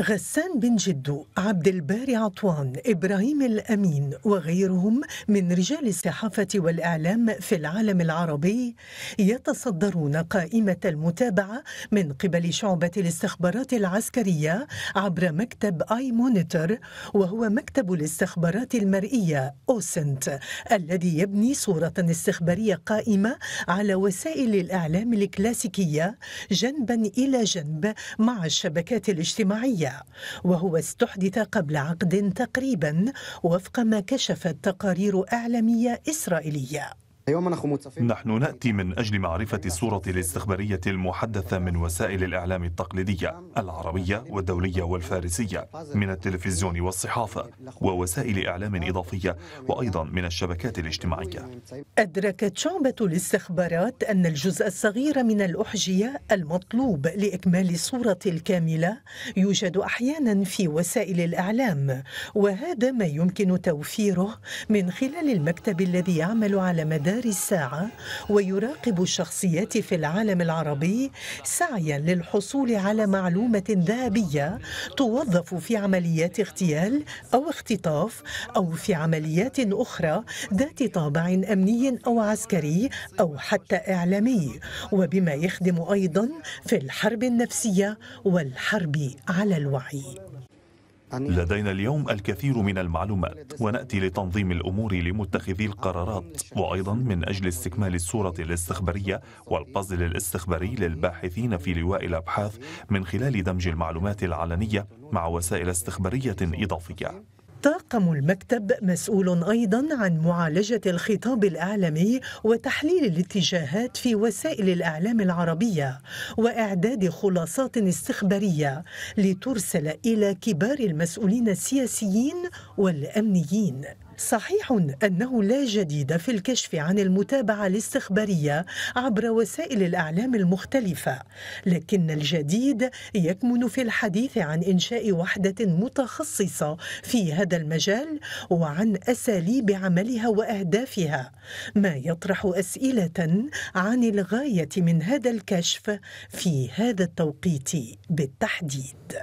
غسان بن جدو عبد الباري عطوان إبراهيم الأمين وغيرهم من رجال الصحافة والإعلام في العالم العربي يتصدرون قائمة المتابعة من قبل شعبة الاستخبارات العسكرية عبر مكتب آي مونيتور وهو مكتب الاستخبارات المرئية أوسنت الذي يبني صورة استخبارية قائمة على وسائل الإعلام الكلاسيكية جنبا إلى جنب مع الشبكات الاجتماعية وهو استحدث قبل عقد تقريبا وفق ما كشفت تقارير إعلامية إسرائيلية نحن نأتي من أجل معرفة الصورة الاستخبارية المحدثة من وسائل الإعلام التقليدية العربية والدولية والفارسية من التلفزيون والصحافة ووسائل إعلام إضافية وأيضا من الشبكات الاجتماعية أدركت شعبة الاستخبارات أن الجزء الصغير من الأحجية المطلوب لإكمال الصورة الكاملة يوجد أحيانا في وسائل الإعلام وهذا ما يمكن توفيره من خلال المكتب الذي يعمل على مدار مدار الساعة ويراقب الشخصيات في العالم العربي سعيا للحصول على معلومة ذهبية توظف في عمليات اغتيال أو اختطاف أو في عمليات أخرى ذات طابع أمني أو عسكري أو حتى إعلامي وبما يخدم أيضا في الحرب النفسية والحرب على الوعي لدينا اليوم الكثير من المعلومات وناتي لتنظيم الامور لمتخذي القرارات وايضا من اجل استكمال الصوره الاستخباريه والبازل الاستخباري للباحثين في لواء الابحاث من خلال دمج المعلومات العلنيه مع وسائل استخباريه اضافيه طاقم المكتب مسؤول ايضا عن معالجه الخطاب الاعلامي وتحليل الاتجاهات في وسائل الاعلام العربيه واعداد خلاصات استخباريه لترسل الى كبار المسؤولين السياسيين والامنيين صحيح أنه لا جديد في الكشف عن المتابعة الاستخبارية عبر وسائل الأعلام المختلفة لكن الجديد يكمن في الحديث عن إنشاء وحدة متخصصة في هذا المجال وعن أساليب عملها وأهدافها ما يطرح أسئلة عن الغاية من هذا الكشف في هذا التوقيت بالتحديد